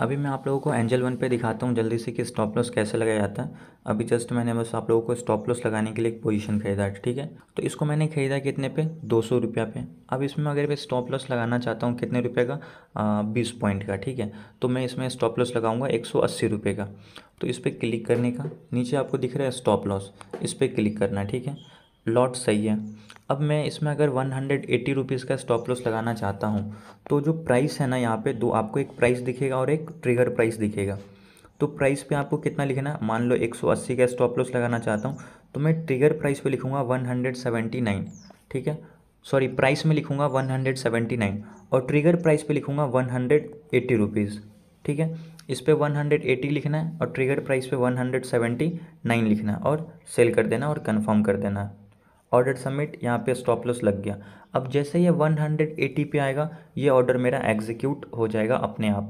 अभी मैं आप लोगों को एंजल वन पे दिखाता हूँ जल्दी से कि स्टॉप लॉस कैसे लगाया जाता है अभी जस्ट मैंने बस आप लोगों को स्टॉप लॉस लगाने के लिए एक पोजीशन खरीदा है ठीक है तो इसको मैंने खरीदा कितने पे दो सौ रुपया पे अब इसमें अगर मैं स्टॉप लॉस लगाना चाहता हूँ कितने रुपये का बीस पॉइंट का ठीक है तो मैं इसमें स्टॉप लॉस लगाऊंगा एक सौ अस्सी रुपये का तो इस पर क्लिक करने का नीचे आपको दिख रहा है स्टॉप लॉस इस पर क्लिक करना ठीक है लॉट सही है अब मैं इसमें अगर वन हंड्रेड एट्टी रुपीज़ का स्टॉप लॉस लगाना चाहता हूँ तो जो प्राइस है ना यहाँ पे दो आपको एक प्राइस दिखेगा और एक ट्रिगर प्राइस दिखेगा तो प्राइस पे आपको कितना लिखना है मान लो एक सौ अस्सी का स्टॉप लॉस लगाना चाहता हूँ तो मैं ट्रिगर प्राइस पे लिखूँगा वन हंड्रेड सेवेंटी नाइन ठीक है सॉरी प्राइस में लिखूँगा वन हंड्रेड सेवेंटी नाइन और ट्रिगर प्राइस पे लिखूँगा वन हंड्रेड एट्टी रुपीज़ ठीक है इस पर वन हंड्रेड एट्टी लिखना है और ट्रिगर प्राइस पे वन हंड्रेड सेवेंटी नाइन लिखना है और सेल कर देना और कन्फर्म कर देना है ऑर्डर सबमिट यहाँ पे स्टॉप लॉस लग गया अब जैसे ये 180 पे आएगा ये ऑर्डर मेरा एग्जीक्यूट हो जाएगा अपने आप